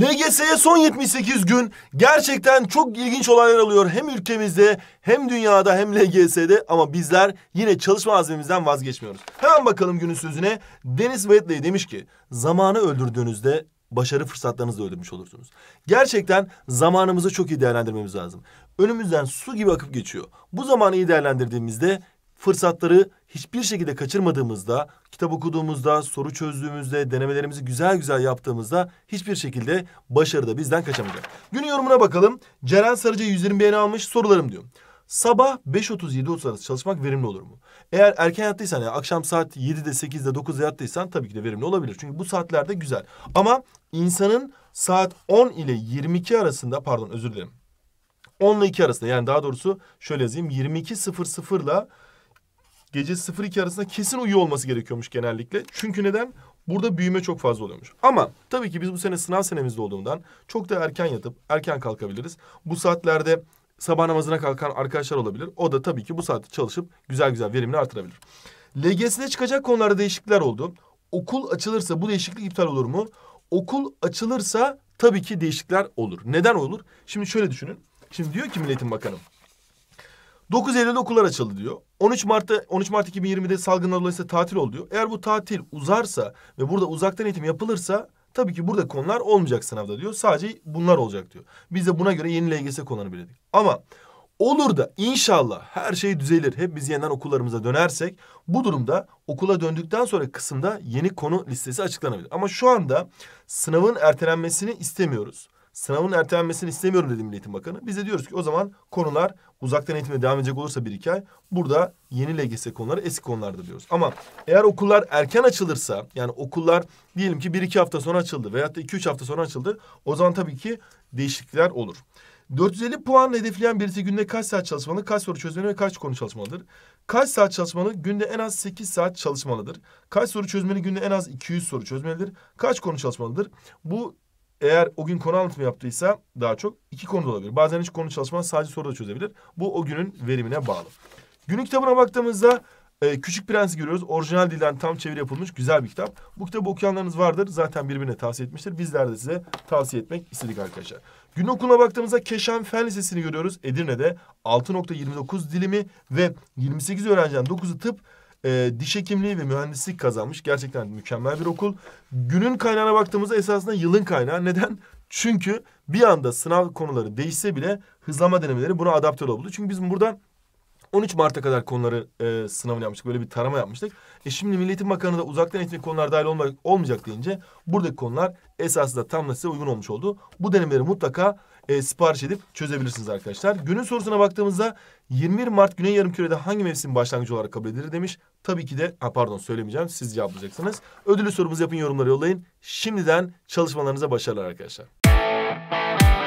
LGS'ye son 78 gün gerçekten çok ilginç olaylar alıyor hem ülkemizde hem dünyada hem LGS'de ama bizler yine çalışma azmimizden vazgeçmiyoruz. Hemen bakalım günün sözüne. Deniz Whitley demiş ki zamanı öldürdüğünüzde başarı fırsatlarınızı da öldürmüş olursunuz. Gerçekten zamanımızı çok iyi değerlendirmemiz lazım. Önümüzden su gibi akıp geçiyor. Bu zamanı iyi değerlendirdiğimizde fırsatları hiçbir şekilde kaçırmadığımızda, kitap okuduğumuzda, soru çözdüğümüzde, denemelerimizi güzel güzel yaptığımızda hiçbir şekilde başarı da bizden kaçamayacak. Günün yorumuna bakalım. Ceren Sarıcı 120 beğeni almış sorularım diyor. Sabah 5.30-7.30 arası çalışmak verimli olur mu? Eğer erken yattıysan yani akşam saat 7'de 8'de 9'da yattıysan tabii ki de verimli olabilir. Çünkü bu saatlerde güzel. Ama insanın saat 10 ile 22 arasında pardon özür dilerim. 10 ile 2 arasında yani daha doğrusu şöyle yazayım 22.00 ile gece 0-2 arasında kesin uyuyor olması gerekiyormuş genellikle. Çünkü neden? Burada büyüme çok fazla oluyormuş. Ama tabii ki biz bu sene sınav senemizde olduğundan çok da erken yatıp erken kalkabiliriz. Bu saatlerde sabah namazına kalkan arkadaşlar olabilir. O da tabii ki bu saatte çalışıp güzel güzel verimini artırabilir. LGS'de çıkacak konularda değişiklikler oldu. Okul açılırsa bu değişiklik iptal olur mu? Okul açılırsa tabii ki değişiklikler olur. Neden olur? Şimdi şöyle düşünün. Şimdi diyor ki Milli Eğitim Bakanı 9 Eylül'de okullar açıldı diyor. 13 Mart'ta 13 Mart 2020'de salgınla dolayısıyla tatil ol diyor. Eğer bu tatil uzarsa ve burada uzaktan eğitim yapılırsa tabii ki burada konular olmayacak sınavda diyor. Sadece bunlar olacak diyor. Biz de buna göre yeni LGS konularını belirledik. Ama olur da inşallah her şey düzelir. Hep biz yeniden okullarımıza dönersek bu durumda okula döndükten sonra kısımda yeni konu listesi açıklanabilir. Ama şu anda sınavın ertelenmesini istemiyoruz sınavın ertelenmesini istemiyorum dedi Milli Eğitim Bakanı. Biz de diyoruz ki o zaman konular uzaktan eğitimde devam edecek olursa bir iki ay burada yeni LGS konuları eski konulardır diyoruz. Ama eğer okullar erken açılırsa yani okullar diyelim ki bir iki hafta sonra açıldı veyahut da iki üç hafta sonra açıldı o zaman tabii ki değişiklikler olur. 450 puan hedefleyen birisi günde kaç saat çalışmalı, kaç soru çözmeli ve kaç konu çalışmalıdır? Kaç saat çalışmalı? Günde en az 8 saat çalışmalıdır. Kaç soru çözmeli? Günde en az 200 soru çözmelidir. Kaç konu çalışmalıdır? Bu eğer o gün konu anlatımı yaptıysa daha çok iki konu olabilir. Bazen hiç konu çalışmaz sadece soruda çözebilir. Bu o günün verimine bağlı. Günlük kitabına baktığımızda e, Küçük Prens'i görüyoruz. Orijinal dilden tam çeviri yapılmış güzel bir kitap. Bu kitabı okuyanlarınız vardır. Zaten birbirine tavsiye etmiştir. Bizler de size tavsiye etmek istedik arkadaşlar. Günlük okuluna baktığımızda Keşan Fen Lisesi'ni görüyoruz. Edirne'de 6.29 dilimi ve 28 öğrenciden 9'u tıp e, diş hekimliği ve mühendislik kazanmış. Gerçekten mükemmel bir okul. Günün kaynağına baktığımızda esasında yılın kaynağı. Neden? Çünkü bir anda sınav konuları değişse bile hızlama denemeleri buna adapte oldu. Çünkü biz buradan 13 Mart'a kadar konuları e, sınavını yapmıştık. Böyle bir tarama yapmıştık. E şimdi Milli Eğitim Bakanı da uzaktan eğitim konular dahil olma, olmayacak deyince buradaki konular esasında tam da size uygun olmuş oldu. Bu denemeleri mutlaka e, sipariş edip çözebilirsiniz arkadaşlar. Günün sorusuna baktığımızda 21 Mart Güney Yarımküre'de hangi mevsim başlangıcı olarak kabul edilir demiş. Tabii ki de ha pardon söylemeyeceğim siz cevaplayacaksınız. Ödülü sorumuzu yapın yorumları yollayın. Şimdiden çalışmalarınıza başarılar arkadaşlar.